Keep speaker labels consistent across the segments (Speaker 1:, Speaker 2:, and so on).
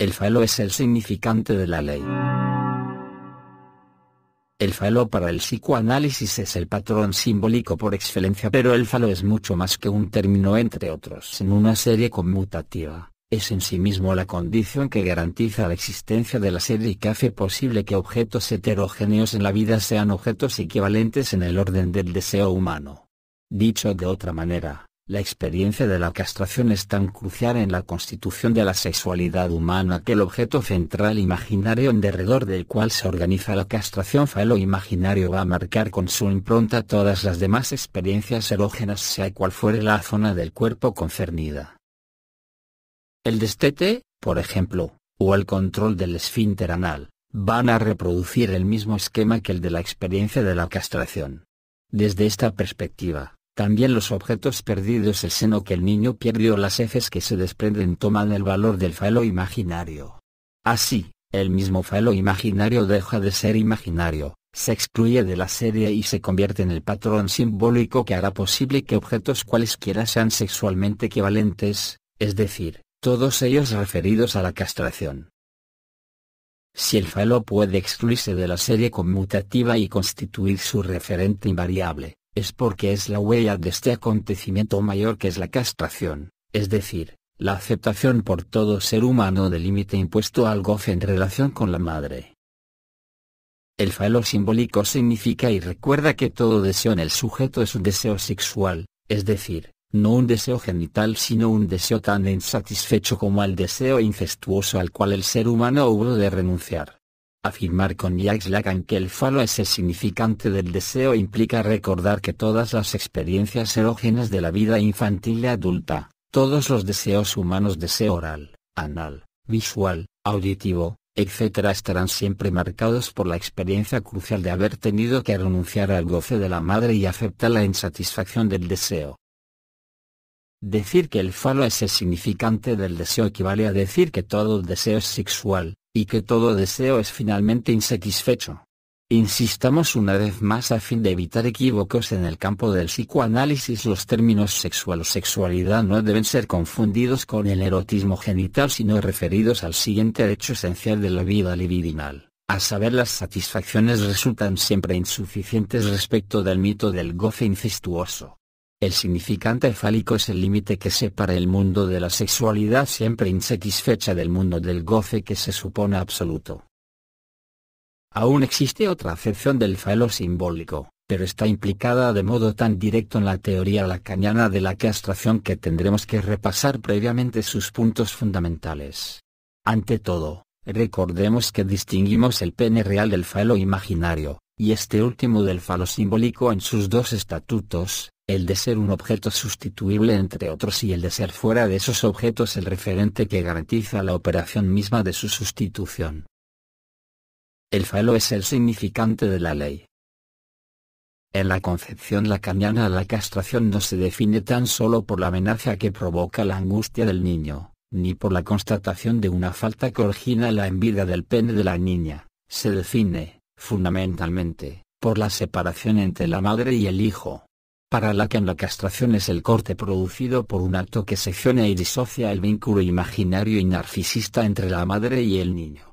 Speaker 1: El falo es el significante de la ley. El falo para el psicoanálisis es el patrón simbólico por excelencia, pero el falo es mucho más que un término entre otros en una serie conmutativa, es en sí mismo la condición que garantiza la existencia de la serie y que hace posible que objetos heterogéneos en la vida sean objetos equivalentes en el orden del deseo humano. Dicho de otra manera, la experiencia de la castración es tan crucial en la constitución de la sexualidad humana que el objeto central imaginario en derredor del cual se organiza la castración falo-imaginario va a marcar con su impronta todas las demás experiencias erógenas sea cual fuere la zona del cuerpo concernida. El destete, por ejemplo, o el control del esfínter anal, van a reproducir el mismo esquema que el de la experiencia de la castración. Desde esta perspectiva, también los objetos perdidos el seno que el niño pierde las heces que se desprenden toman el valor del falo imaginario. Así, el mismo falo imaginario deja de ser imaginario, se excluye de la serie y se convierte en el patrón simbólico que hará posible que objetos cualesquiera sean sexualmente equivalentes, es decir, todos ellos referidos a la castración. Si el falo puede excluirse de la serie conmutativa y constituir su referente invariable, es porque es la huella de este acontecimiento mayor que es la castración, es decir, la aceptación por todo ser humano del límite impuesto al goce en relación con la madre. El falo simbólico significa y recuerda que todo deseo en el sujeto es un deseo sexual, es decir, no un deseo genital sino un deseo tan insatisfecho como el deseo incestuoso al cual el ser humano hubo de renunciar. Afirmar con Jacques Lacan que el falo es el significante del deseo implica recordar que todas las experiencias erógenas de la vida infantil y adulta, todos los deseos humanos deseo oral, anal, visual, auditivo, etc. estarán siempre marcados por la experiencia crucial de haber tenido que renunciar al goce de la madre y aceptar la insatisfacción del deseo, Decir que el falo es el significante del deseo equivale a decir que todo deseo es sexual, y que todo deseo es finalmente insatisfecho. Insistamos una vez más a fin de evitar equívocos en el campo del psicoanálisis. Los términos sexual o sexualidad no deben ser confundidos con el erotismo genital sino referidos al siguiente hecho esencial de la vida libidinal. A saber las satisfacciones resultan siempre insuficientes respecto del mito del goce incestuoso. El significante fálico es el límite que separa el mundo de la sexualidad siempre insatisfecha del mundo del goce que se supone absoluto. Aún existe otra acepción del falo simbólico, pero está implicada de modo tan directo en la teoría lacaniana de la castración que tendremos que repasar previamente sus puntos fundamentales. Ante todo, recordemos que distinguimos el pene real del falo imaginario, y este último del falo simbólico en sus dos estatutos, el de ser un objeto sustituible entre otros y el de ser fuera de esos objetos el referente que garantiza la operación misma de su sustitución. El falo es el significante de la ley. En la concepción lacaniana la castración no se define tan solo por la amenaza que provoca la angustia del niño, ni por la constatación de una falta que origina la envidia del pene de la niña, se define, fundamentalmente, por la separación entre la madre y el hijo para la en la castración es el corte producido por un acto que secciona y disocia el vínculo imaginario y narcisista entre la madre y el niño.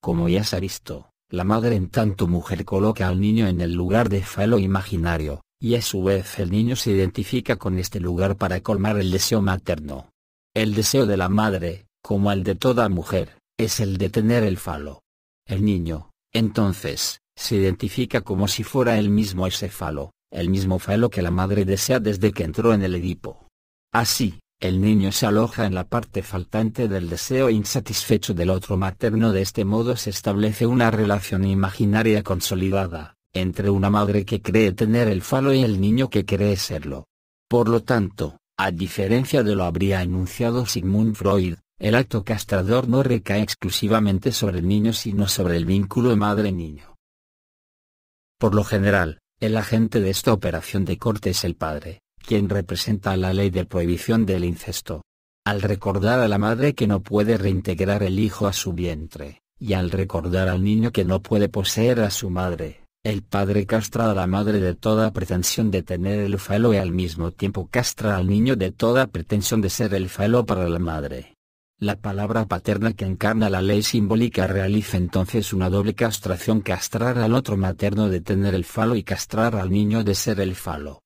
Speaker 1: Como ya se ha visto, la madre en tanto mujer coloca al niño en el lugar de falo imaginario, y a su vez el niño se identifica con este lugar para colmar el deseo materno. El deseo de la madre, como el de toda mujer, es el de tener el falo. El niño, entonces, se identifica como si fuera él mismo ese falo, el mismo falo que la madre desea desde que entró en el Edipo. Así, el niño se aloja en la parte faltante del deseo insatisfecho del otro materno. De este modo se establece una relación imaginaria consolidada, entre una madre que cree tener el falo y el niño que cree serlo. Por lo tanto, a diferencia de lo habría enunciado Sigmund Freud, el acto castrador no recae exclusivamente sobre el niño sino sobre el vínculo madre-niño. Por lo general, el agente de esta operación de corte es el padre, quien representa la ley de prohibición del incesto. Al recordar a la madre que no puede reintegrar el hijo a su vientre, y al recordar al niño que no puede poseer a su madre, el padre castra a la madre de toda pretensión de tener el falo y al mismo tiempo castra al niño de toda pretensión de ser el falo para la madre. La palabra paterna que encarna la ley simbólica realiza entonces una doble castración castrar al otro materno de tener el falo y castrar al niño de ser el falo.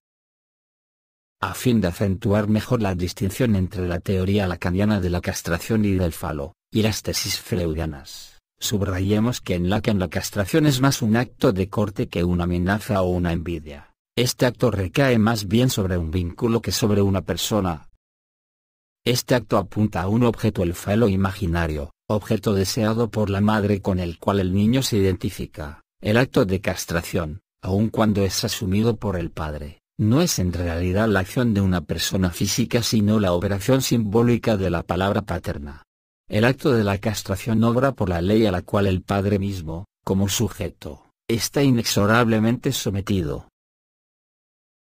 Speaker 1: A fin de acentuar mejor la distinción entre la teoría lacaniana de la castración y del falo, y las tesis freudianas, subrayemos que en Lacan la castración es más un acto de corte que una amenaza o una envidia. Este acto recae más bien sobre un vínculo que sobre una persona, este acto apunta a un objeto el falo imaginario, objeto deseado por la madre con el cual el niño se identifica. El acto de castración, aun cuando es asumido por el padre, no es en realidad la acción de una persona física sino la operación simbólica de la palabra paterna. El acto de la castración obra por la ley a la cual el padre mismo, como sujeto, está inexorablemente sometido.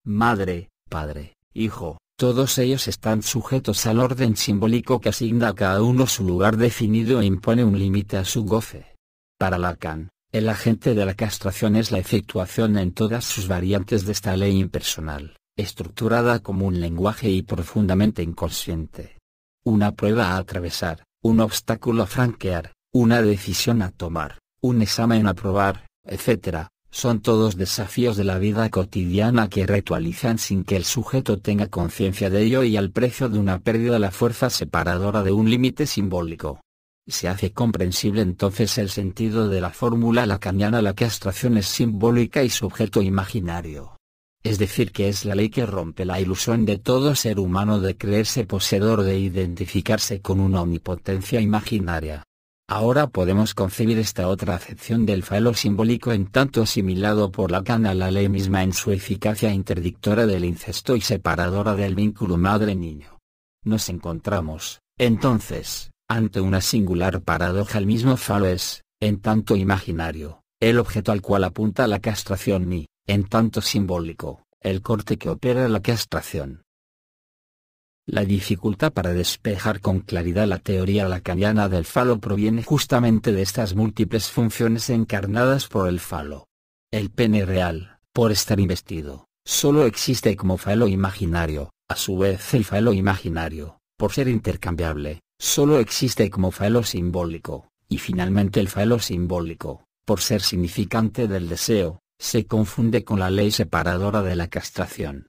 Speaker 1: Madre, padre, hijo, todos ellos están sujetos al orden simbólico que asigna a cada uno su lugar definido e impone un límite a su goce. Para Lacan, el agente de la castración es la efectuación en todas sus variantes de esta ley impersonal, estructurada como un lenguaje y profundamente inconsciente. Una prueba a atravesar, un obstáculo a franquear, una decisión a tomar, un examen a probar, etc., son todos desafíos de la vida cotidiana que ritualizan sin que el sujeto tenga conciencia de ello y al precio de una pérdida la fuerza separadora de un límite simbólico. Se hace comprensible entonces el sentido de la fórmula lacaniana la castración es simbólica y sujeto imaginario. Es decir, que es la ley que rompe la ilusión de todo ser humano de creerse poseedor de identificarse con una omnipotencia imaginaria. Ahora podemos concebir esta otra acepción del falo simbólico en tanto asimilado por la a la ley misma en su eficacia interdictora del incesto y separadora del vínculo madre-niño. Nos encontramos, entonces, ante una singular paradoja el mismo falo es, en tanto imaginario, el objeto al cual apunta la castración y, en tanto simbólico, el corte que opera la castración. La dificultad para despejar con claridad la teoría lacaniana del falo proviene justamente de estas múltiples funciones encarnadas por el falo. El pene real, por estar investido, solo existe como falo imaginario, a su vez el falo imaginario, por ser intercambiable, solo existe como falo simbólico, y finalmente el falo simbólico, por ser significante del deseo, se confunde con la ley separadora de la castración.